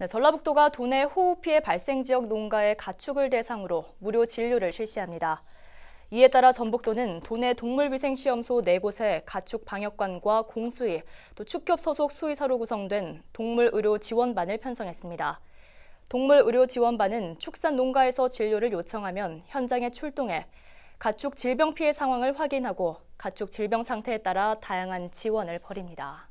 네, 전라북도가 도내 호우 피해 발생 지역 농가의 가축을 대상으로 무료 진료를 실시합니다. 이에 따라 전북도는 도내 동물위생시험소 4곳에 가축 방역관과 공수의, 또 축협 소속 수의사로 구성된 동물의료지원반을 편성했습니다. 동물의료지원반은 축산 농가에서 진료를 요청하면 현장에 출동해 가축 질병 피해 상황을 확인하고 가축 질병 상태에 따라 다양한 지원을 벌입니다.